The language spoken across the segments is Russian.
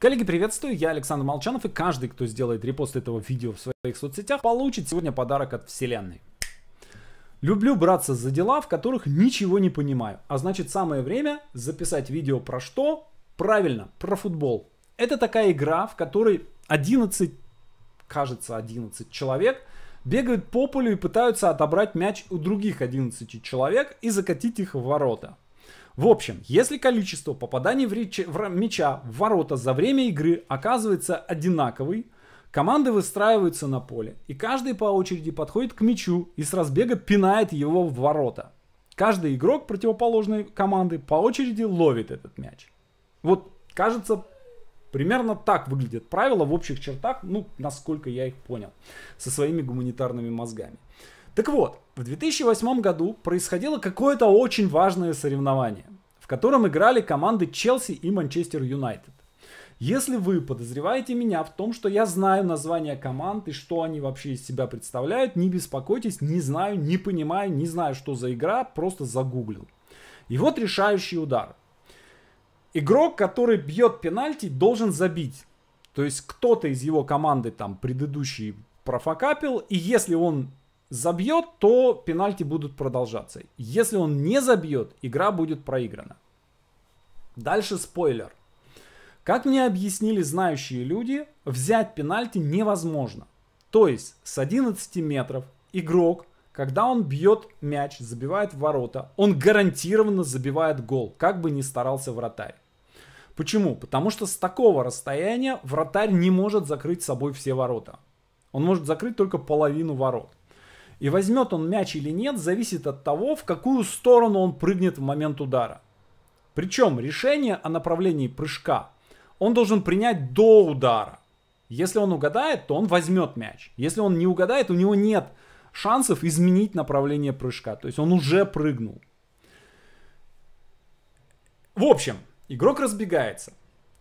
Коллеги, приветствую, я Александр Молчанов, и каждый, кто сделает репост этого видео в своих соцсетях, получит сегодня подарок от Вселенной. Люблю браться за дела, в которых ничего не понимаю, а значит самое время записать видео про что? Правильно, про футбол. Это такая игра, в которой 11, кажется 11 человек, бегают по полю и пытаются отобрать мяч у других 11 человек и закатить их в ворота. В общем, если количество попаданий в, речи, в мяча в ворота за время игры оказывается одинаковый, команды выстраиваются на поле, и каждый по очереди подходит к мячу и с разбега пинает его в ворота. Каждый игрок противоположной команды по очереди ловит этот мяч. Вот, кажется, примерно так выглядят правила в общих чертах, ну, насколько я их понял, со своими гуманитарными мозгами. Так вот, в 2008 году происходило какое-то очень важное соревнование, в котором играли команды Челси и Манчестер Юнайтед. Если вы подозреваете меня в том, что я знаю название команд и что они вообще из себя представляют, не беспокойтесь, не знаю, не понимаю, не знаю, что за игра, просто загуглил. И вот решающий удар. Игрок, который бьет пенальти, должен забить. То есть кто-то из его команды там предыдущий профокапил, и если он забьет, то пенальти будут продолжаться. Если он не забьет, игра будет проиграна. Дальше спойлер. Как мне объяснили знающие люди, взять пенальти невозможно. То есть с 11 метров игрок, когда он бьет мяч, забивает в ворота, он гарантированно забивает гол, как бы ни старался вратарь. Почему? Потому что с такого расстояния вратарь не может закрыть собой все ворота. Он может закрыть только половину ворот. И возьмет он мяч или нет, зависит от того, в какую сторону он прыгнет в момент удара. Причем решение о направлении прыжка он должен принять до удара. Если он угадает, то он возьмет мяч. Если он не угадает, у него нет шансов изменить направление прыжка. То есть он уже прыгнул. В общем, игрок разбегается.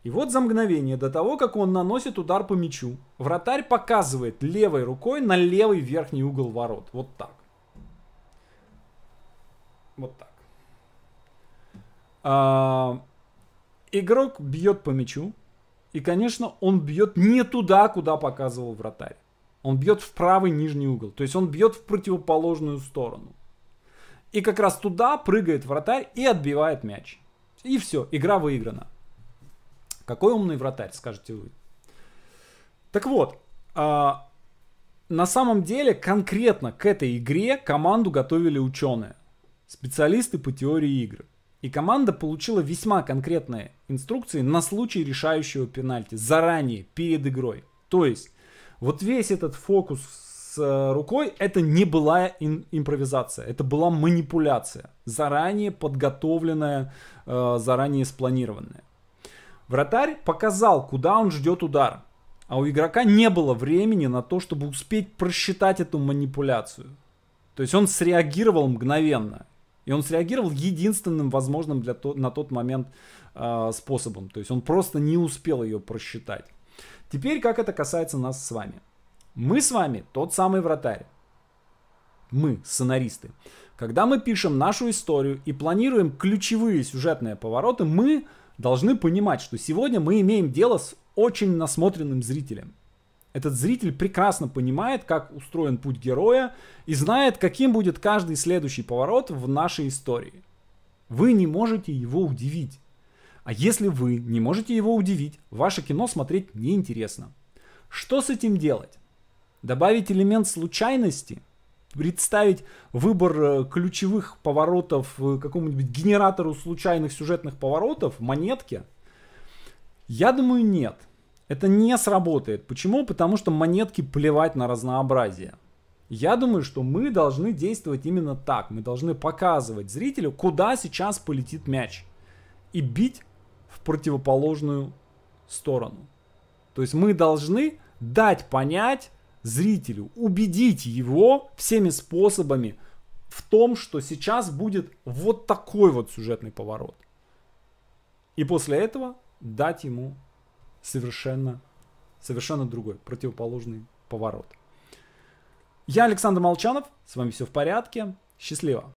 И вот за мгновение до того, как он наносит удар по мячу, вратарь показывает левой рукой на левый верхний угол ворот. Вот так. Вот так. А, игрок бьет по мячу. И, конечно, он бьет не туда, куда показывал вратарь. Он бьет в правый нижний угол. То есть он бьет в противоположную сторону. И как раз туда прыгает вратарь и отбивает мяч. И все, игра выиграна. Какой умный вратарь, скажете вы. Так вот, а, на самом деле конкретно к этой игре команду готовили ученые, специалисты по теории игр. И команда получила весьма конкретные инструкции на случай решающего пенальти заранее, перед игрой. То есть, вот весь этот фокус с э, рукой, это не была ин- импровизация, это была манипуляция, заранее подготовленная, э, заранее спланированная. Вратарь показал, куда он ждет удар. А у игрока не было времени на то, чтобы успеть просчитать эту манипуляцию. То есть он среагировал мгновенно. И он среагировал единственным возможным для то, на тот момент э, способом. То есть он просто не успел ее просчитать. Теперь как это касается нас с вами. Мы с вами тот самый вратарь. Мы, сценаристы. Когда мы пишем нашу историю и планируем ключевые сюжетные повороты, мы должны понимать, что сегодня мы имеем дело с очень насмотренным зрителем. Этот зритель прекрасно понимает, как устроен путь героя и знает, каким будет каждый следующий поворот в нашей истории. Вы не можете его удивить. А если вы не можете его удивить, ваше кино смотреть неинтересно. Что с этим делать? Добавить элемент случайности – представить выбор э, ключевых поворотов э, какому-нибудь генератору случайных сюжетных поворотов, монетки Я думаю, нет. Это не сработает. Почему? Потому что монетки плевать на разнообразие. Я думаю, что мы должны действовать именно так. Мы должны показывать зрителю, куда сейчас полетит мяч. И бить в противоположную сторону. То есть мы должны дать понять зрителю, убедить его всеми способами в том, что сейчас будет вот такой вот сюжетный поворот. И после этого дать ему совершенно, совершенно другой, противоположный поворот. Я Александр Молчанов, с вами все в порядке, счастливо!